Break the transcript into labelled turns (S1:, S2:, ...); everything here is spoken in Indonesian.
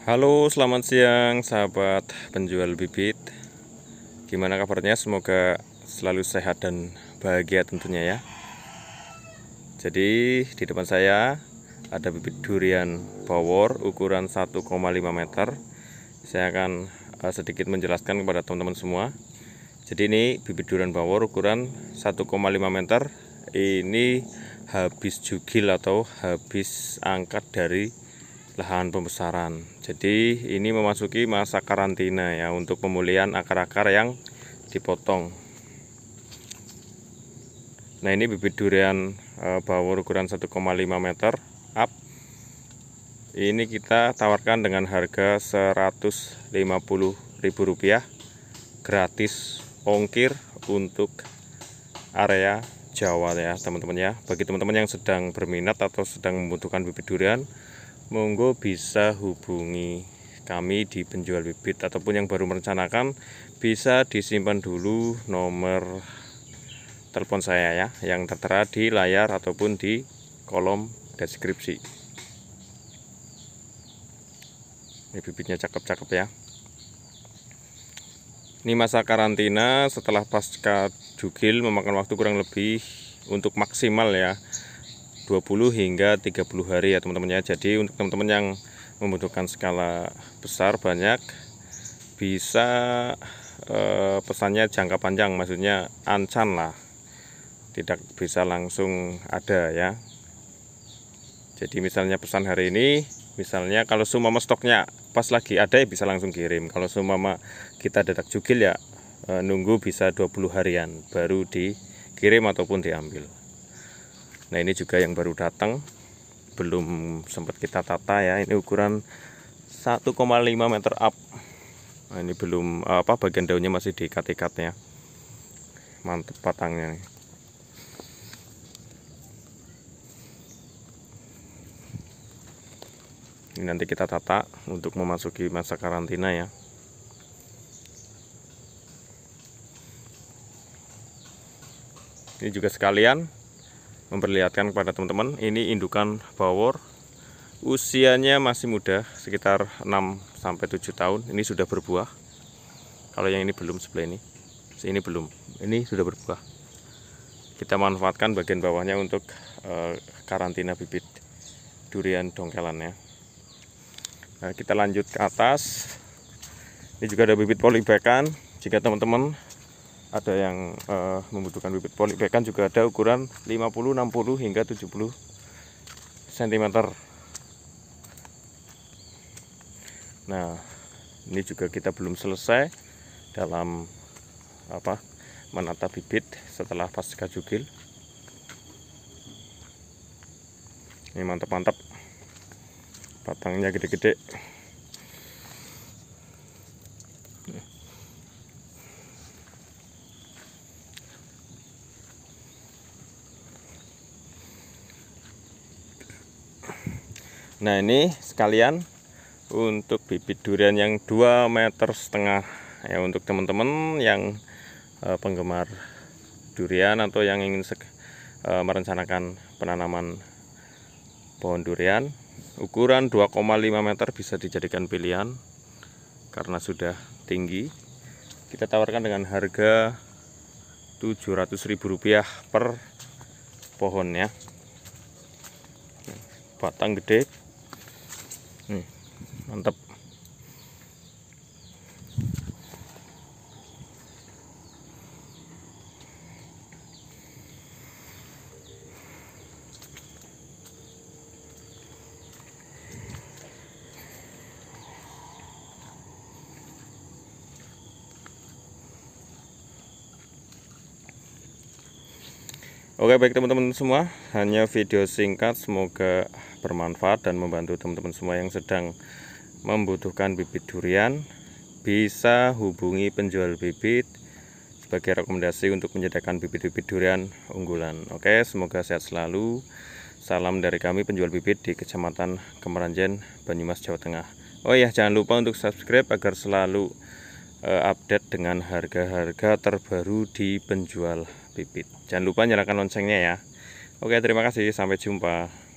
S1: Halo, selamat siang sahabat penjual bibit. Gimana kabarnya? Semoga selalu sehat dan bahagia tentunya ya. Jadi, di depan saya ada bibit durian bawor ukuran 1,5 meter. Saya akan eh, sedikit menjelaskan kepada teman-teman semua. Jadi ini bibit durian bawor ukuran 1,5 meter. Ini habis jugil atau habis angkat dari lahan pembesaran. Jadi ini memasuki masa karantina ya untuk pemulihan akar-akar yang dipotong. Nah ini bibit durian e, eh, bawor ukuran 1,5 meter up. Ini kita tawarkan dengan harga Rp150.000 gratis ongkir untuk area Jawa ya teman-teman ya. Bagi teman-teman yang sedang berminat atau sedang membutuhkan bibit durian monggo bisa hubungi kami di penjual bibit ataupun yang baru merencanakan bisa disimpan dulu nomor telepon saya ya yang tertera di layar ataupun di kolom deskripsi ini bibitnya cakep-cakep ya ini masa karantina setelah pasca jugil memakan waktu kurang lebih untuk maksimal ya 20 hingga 30 hari ya teman-teman ya jadi untuk teman-teman yang membutuhkan skala besar banyak bisa eh, pesannya jangka panjang maksudnya ancan lah tidak bisa langsung ada ya jadi misalnya pesan hari ini misalnya kalau semua stoknya pas lagi ada ya bisa langsung kirim kalau semua kita detak jugil ya e, nunggu bisa 20 harian baru dikirim ataupun diambil Nah ini juga yang baru datang belum sempat kita tata ya. Ini ukuran 1,5 meter up. Nah, ini belum apa bagian daunnya masih diikat-ikat ya. Mantep batangnya nih. Ini nanti kita tata untuk memasuki masa karantina ya. Ini juga sekalian memperlihatkan kepada teman-teman ini indukan bawor usianya masih muda sekitar 6 sampai 7 tahun ini sudah berbuah kalau yang ini belum sebelah ini ini belum ini sudah berbuah kita manfaatkan bagian bawahnya untuk uh, karantina bibit durian dongkelannya nah, kita lanjut ke atas ini juga ada bibit polibekan jika teman-teman ada yang uh, membutuhkan bibit polybagan juga ada ukuran 50, 60 hingga 70 cm. Nah, ini juga kita belum selesai dalam apa? menata bibit setelah pasca jugil. Ini mantap-mantap. Batangnya gede-gede. nah ini sekalian untuk bibit durian yang 2 meter setengah ya untuk teman-teman yang eh, penggemar durian atau yang ingin eh, merencanakan penanaman pohon durian ukuran 2,5 meter bisa dijadikan pilihan karena sudah tinggi kita tawarkan dengan harga Rp700.000 per pohon ya batang gede nih mantap Oke baik teman-teman semua hanya video singkat semoga bermanfaat dan membantu teman-teman semua yang sedang membutuhkan bibit durian bisa hubungi penjual bibit sebagai rekomendasi untuk menyediakan bibit-bibit durian unggulan Oke semoga sehat selalu salam dari kami penjual bibit di Kecamatan Kemeranjen Banyumas Jawa Tengah Oh iya jangan lupa untuk subscribe agar selalu Eh, update dengan harga-harga terbaru di penjual bibit. Jangan lupa nyalakan loncengnya ya. Oke, terima kasih. Sampai jumpa.